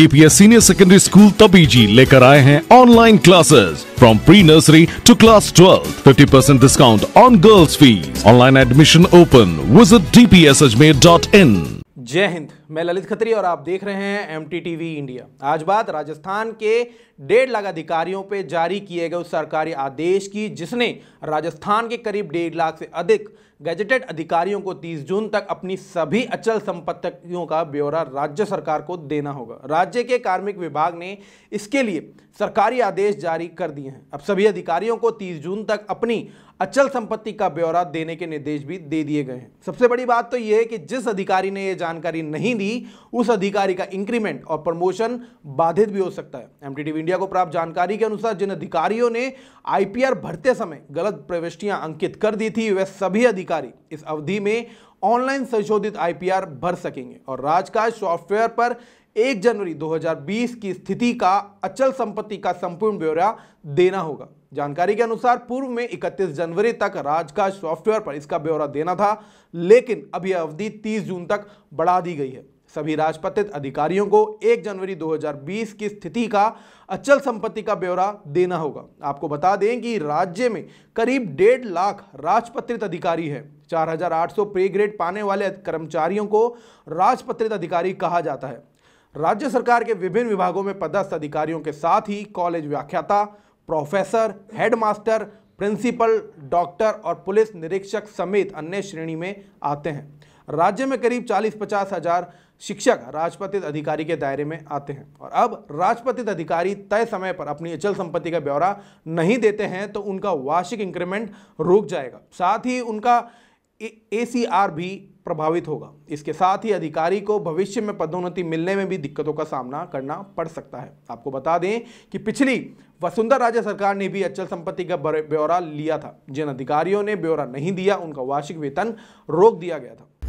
DPS senior secondary school Tabiji लेकर आए हैं online classes from pre nursery to class twelve fifty percent discount on girls fees online admission open visit DPS Ajmer dot in जय हिंद मैं ललित खत्री और आप देख रहे हैं एम टी इंडिया आज बात राजस्थान के डेढ़ लाख अधिकारियों पर जारी किए गए उस सरकारी आदेश की जिसने राजस्थान के करीब डेढ़ लाख से अधिक गजटेड अधिकारियों को 30 जून तक अपनी सभी अचल संपत्तियों का ब्यौरा राज्य सरकार को देना होगा राज्य के कार्मिक विभाग ने इसके लिए सरकारी आदेश जारी कर दिए हैं अब सभी अधिकारियों को 30 जून तक अपनी अचल संपत्ति का ब्यौरा देने के निर्देश भी दे दिए गए हैं सबसे बड़ी बात तो यह है कि जिस अधिकारी ने यह जानकारी नहीं दी उस अधिकारी का इंक्रीमेंट और प्रमोशन बाधित भी हो सकता है एमटीटीवी इंडिया को प्राप्त जानकारी के अनुसार जिन अधिकारियों ने आईपीआर भरते समय गलत प्रविष्टियां अंकित कर दी थी वह सभी अधिकारी इस अवधि में ऑनलाइन संशोधित आईपीआर भर सकेंगे और राजकाज सॉफ्टवेयर पर 1 जनवरी 2020 की स्थिति का अचल संपत्ति का संपूर्ण ब्यौरा देना होगा जानकारी के अनुसार पूर्व में 31 जनवरी तक राजकाज सॉफ्टवेयर पर इसका ब्यौरा देना था लेकिन अब यह अवधि 30 जून तक बढ़ा दी गई है सभी राजपत्रित अधिकारियों को 1 जनवरी 2020 की स्थिति का अचल संपत्ति का ब्यौरा देना होगा आपको बता दें कि राज्य में करीब डेढ़ लाख राजपत्रित अधिकारी हैं 4,800 पे ग्रेड पाने वाले कर्मचारियों को राजपत्रित अधिकारी कहा जाता है राज्य सरकार के विभिन्न विभागों में पदस्थ अधिकारियों के साथ ही कॉलेज व्याख्याता प्रोफेसर हेडमास्टर प्रिंसिपल डॉक्टर और पुलिस निरीक्षक समेत अन्य श्रेणी में आते हैं राज्य में करीब चालीस पचास हजार शिक्षक राजपत्रित अधिकारी के दायरे में आते हैं और अब राजपत्रित अधिकारी तय समय पर अपनी अचल संपत्ति का ब्यौरा नहीं देते हैं तो उनका वार्षिक इंक्रीमेंट रुक जाएगा साथ ही उनका ए सी आर भी प्रभावित होगा इसके साथ ही अधिकारी को भविष्य में पदोन्नति मिलने में भी दिक्कतों का सामना करना पड़ सकता है आपको बता दें कि पिछली वसुंधरा राज्य सरकार ने भी अचल संपत्ति का ब्यौरा लिया था जिन अधिकारियों ने ब्यौरा नहीं दिया उनका वार्षिक वेतन रोक दिया गया था